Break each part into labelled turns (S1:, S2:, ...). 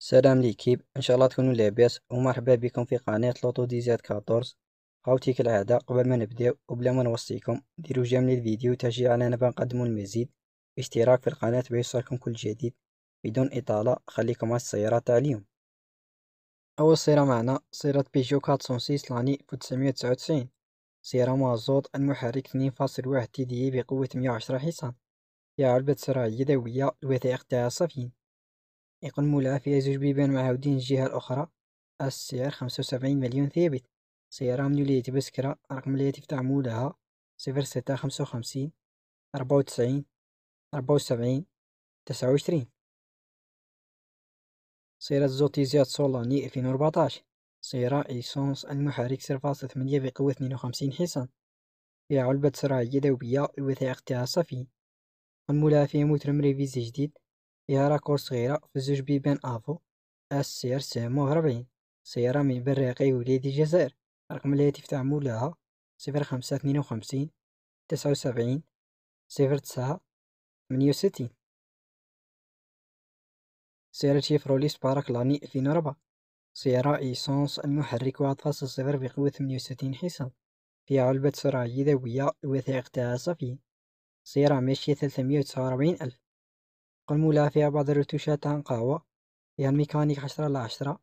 S1: سلام ليكيب ان شاء الله تكونوا لاباس ومرحبا بكم في قناه لوطو ديزات 14 خاوتي كالعاده قبل ما نبداو وبلا ما نوصيكم ديروا جيم للفيديو تشجيع علينا نقدموا المزيد اشتراك في القناه باش يوصلكم كل جديد بدون اطاله خليكم على السياره تاع اليوم اول سياره معنا سياره بيجو 406 لاني 1999 سياره مازوت المحرك 2.1 تي دي بقوه 110 حصان يا علبة سرعة يدوية الوثائق تاعها صافيين يقول مولاها فيها زوج بيبان معاودين الجهة الأخرى السعر خمسة وسبعين مليون ثابت سيارة من ولاية بسكرة رقم الهاتف تاع مولاها صفر ستة خمسة وخمسين أربعة وتسعين أربعة وسبعين تسعة وعشرين سيارة زياد سولاني ألفين وربعطاش سيارة إيسونس المحرك صفر فاصل ثمانية بقوة اثنين وخمسين حصان فيها علبة سرعة يدوية ووثائق تاعها صافي المولاها فيها موتر مريفيزي جديد يا راكور صغيرة في زوج بيبان أفو سير سهمو ربعين سيارة من براقي وليدي الجزائر رقم الهاتف تاع مولاها صفر خمسة اثنين وخمسين تسعة وسبعين صفر تسعة ثمانية وستين سيارة شيفروليس بارك لاني ألفين وربعة سيارة إيسونس المحرك واحد فاصل صفر بقوة ثمانية وستين حصان فيها علبة سرعة يدوية وثائق تاعها صافية سيارة ماشية ثلاثمية وتسعة وربعين ألف قنملة فيها بعض الرتوشات عن قهوة يا يعني ميكانيك عشرة على عشرة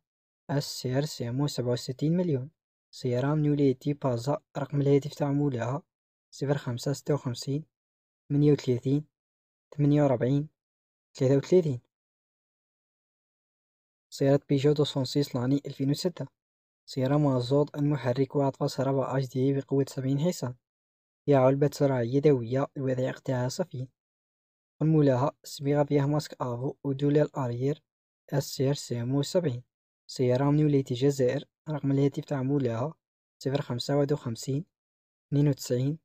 S1: السعر سعمو سبعة وستين مليون سيارة من بازا رقم الهاتف تاع مولاها صفر خمسة ستة وخمسين ثمانية وثلاثين ثمانية وربعين ثلاثة وثلاثين سيارة بيجو دو سونسيس لاني ألفين وستة سيارة مازوت المحرك واحد فاصلة ربعة دي بقوة سبعين حصان هي علبة سرعة يدوية الوضعية تاعها صفي ونمولاها سبيغا فيها ماسك افو ودولا الارير السير سيمو سبعين سيارة من ولاية الجزائر رقم الهاتف تاع مولاها صفر خمسة واحد وخمسين اثنين وتسعين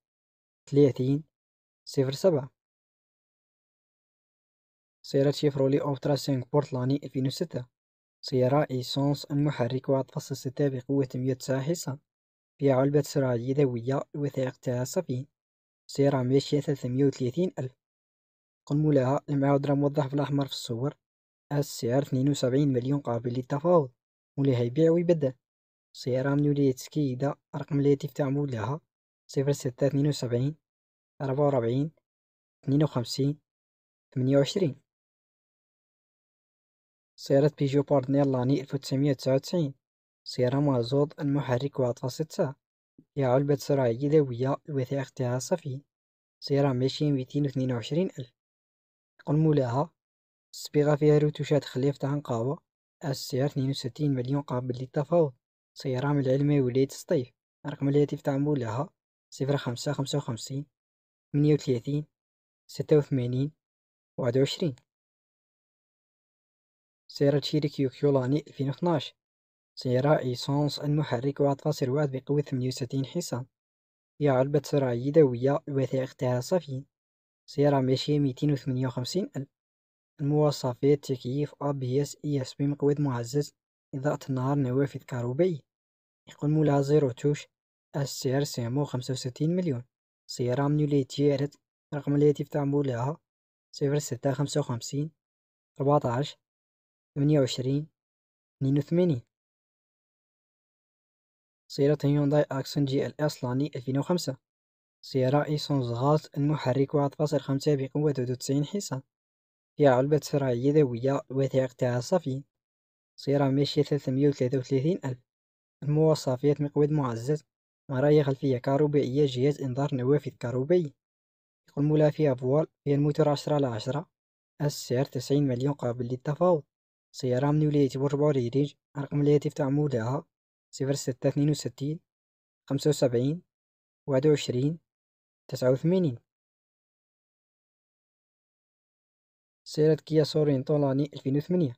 S1: ثلاثين صفر سبعة سيارة شيفرولي أوبترا سينك بورتلاني وستة سيارة إيسونس المحرك واحد فاصل ستة بقوة مية وتسعة حصان فيها علبة سرعة يدوية الوثائق تاعها صفين سيارة ماشية ثلاثمية وثلاثين ألف قم لها راه موضح في الأحمر في الصور السعر 72 مليون قابل للتفاوض مولاها يبيع ويبدل سيارة من ولاية سكيدة رقم الهاتف تاع مولاها صفر ستة اثنين وسبعين أربعة وربعين اثنين وخمسين ثمانية وعشرين سيارة بيجو باردنير لاني ألف وتسعمية تسعة وتسعين سيارة مازود المحرك واحد فاصل تسعة هي علبة سرعة يدوية الوثائق تاعها صافي سيارة ماشية ميتين وثنين وعشرين ألف مولاها الصبيغة فيها روتوشات رتوشات خليفتها نقاوة السعر اثنين وستين مليون قابل للتفاوض من العلمي ولاية الصيف رقم الهاتف تاع مولاها صفر خمسة خمسة وخمسين ثمانية وثلاثين ستة وثمانين واحد وعشرين سيارة كيو كيولاني ألفين وثناش سيارة إيسونس المحرك واحد فاصل واحد بقوة ثمانية وستين حصان هي علبة سرعة يدوية الوثائق تاعها صافي سيارة ماشية ميتين وثمانية وخمسين ألف المواصفات تكييف إي إس بي مقود معزز إضاءة النهار نوافذ كهربائية يقوم لها زيرو توش السعر سعمو خمسة وستين مليون سيارة من تيارت رقم الهاتف تاع مولاها صفر ستة خمسة وخمسين ربعتاعش ثمانية وعشرين اثنين وثمانين سيارة هيونداي أكسون جي ال إس لاني ألفين وخمسة سيرى إيسونزغاز أن المحرك واحد فاصل خمسة بقوة ذو تسعين حصة في علبة سرعية يدوية الوثائق تاعها صافي سيرى ماشية ثلاث ثلاثمية وثلاثة وثلاثين ألف المواصفات مقود معزز مرايا خلفية كهربائية جهاز إنذار نوافذ كهربائي يقوم فيها فوال فيها الموتور عشرة على عشرة السعر تسعين مليون قابل للتفاوض سيارة من ولاية بربوري ريج رقم الهاتف تاع مولاها صفر ستة اثنين وستين خمسة وسبعين واحد وعشرين تسعة وثمانين سيارة كيا سورين طولاني ألفين وثمانية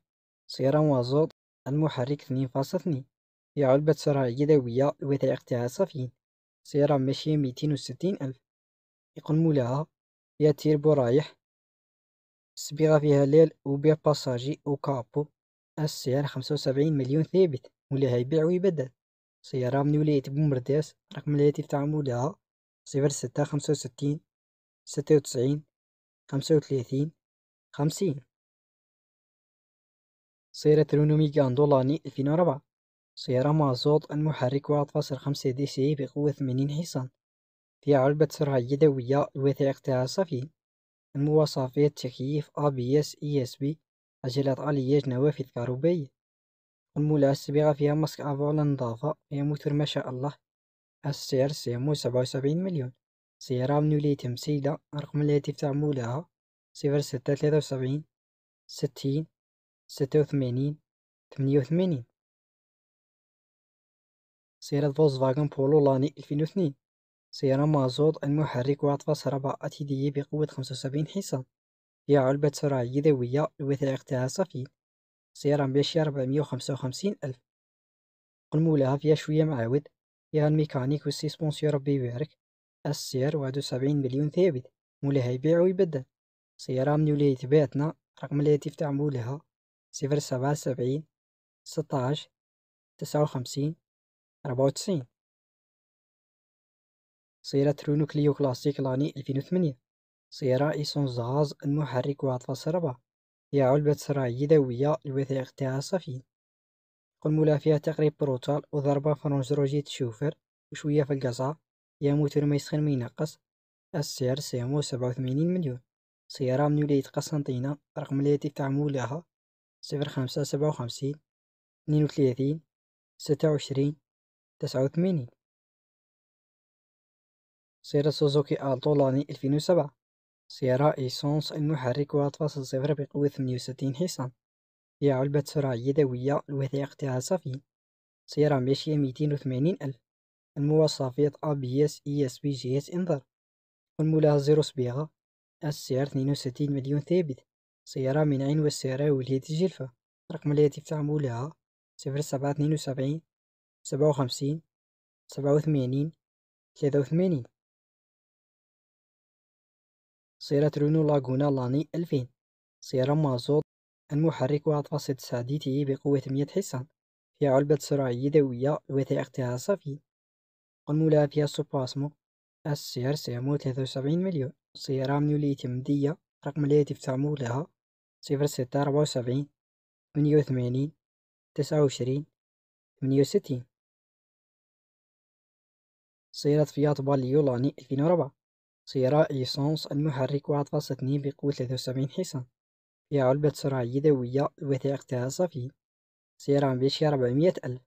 S1: سيارة مازوت المحرك اثنين فاصلة اثنين هي علبة سرعة يدوية تاعها صافيين سيارة ماشية ميتين وستين ألف يقول مولاها فيها تيربو رايح الصبيغة فيها ليل وبيع باساجي وكابو السعر خمسة وسبعين مليون ثابت مولاها يبيع ويبدل سيارة من ولاية بومرداس رقم الهاتف تاع مولاها صفر ستة خمسة وستين ستة وتسعين خمسة وثلاثين خمسين سيارة الونوميجا دولاني ألفين وربعة سيارة مع صوت المحرك واحد فاصل خمسة دي سي بقوة ثمانين حصان فيها علبة سرعة يدوية الوثائق تاعها صافي المواصفات تكييف ABS بي عجلات عالية نوافذ كهربائية المولعة السابقة فيها ماسك أفعال النظافة فيها موتور ما شاء الله السعر سعمو سبعة وسبعين مليون سيارة منولية تمثيلة رقم الهاتف تاع مولاها صفر ستة ثلاثة وسبعين ستين ستة وثمانين ثمانية وثمانين سيارة فاجن بولو لاني ألفين وثنين سيارة مازوت المحرك وعطفة فاصلة ربعة أتيدية بقوة خمسة وسبعين حصان فيها علبة سرعة يدوية الوثائق تاعها صفي سيارة ماشية ربعمية وخمسة وخمسين ألف قل مولاها فيها شوية معاود يا الميكانيك والسيسبونس يا ربي يبارك السعر واحد وسبعين مليون ثابت مولاها يبيع ويبدل سيارة من ولاية بيتنا رقم الهاتف تاع مولاها صفر سبعة سبعين ستاش تسعة وخمسين ربعة وتسعين سيارة ترونو كليو كلاسيك لاني ألفين وثمانية سيارة إيسون غاز المحرك واحد فاصل ربعة هي علبة سرعية دوية الوثائق تاعها صافي قنبلة فيها تقريب بروتال وضربة فرنجروجيت شوفر وشوية في القصعة يموت ما يسخن ما ينقص السعر سيمو سبعة وثمانين مليون سيارة من ولاية قسنطينة رقم الهاتف تاع مولاها صفر خمسة سبعة وخمسين اثنين وثلاثين ستة وعشرين تسعة وثمانين سيارة سوزوكي ألتو لاني ألفين وسبعة سيارة إيسونس المحرك واحد فاصل صفر بقوة ثمانية وستين حصان هي علبة سرعة يدوية الوثائق تاعها صافي سيارة ماشية ميتين وثمانين ألف المواصفات أ بي اس إي اس بي جي اس إنذار المولاها زيرو صبيغة السعر اثنين وستين مليون ثابت سيارة من عين والسيارة وليد الجلفة رقم الهاتف تاع مولاها صفر سبعة اثنين وسبعين سبعة وخمسين سبعة وثمانين ثلاثة وثمانين سيارة رونو لاغونا لاني ألفين سيارة مازوت المحرك 1.9 دي تي بقوة 100 حصان في علبة سرعة يدوية وثائقتها صافي قنبلة في سوباسمو السير سيامو 73 مليون سيارة من ولاية مدية رقم الهاتف تعمل لها 0674 88 29 68 سيارة فيات باليولاني 2004 سيارة ليسونس المحرك 1.2 بقوة 73 حصان في علبة صراعية ذوية تاعها صافي عم بيشي ربعمية ألف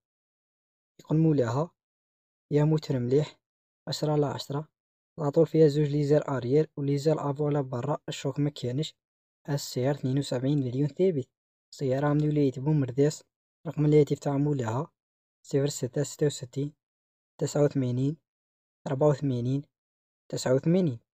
S1: يقول مولاها يا موتر مليح عشرة على عشرة العطور فيها زوج ليزر أريير وليزر أفو على برا الشوك مكانش السعر اثنين وسبعين مليون ثابت سيارة من ولاية بومرداس رقم الهاتف تاع مولاها صفر ستة ستة وستين تسعة وثمانين ربعة وثمانين تسعة وثمانين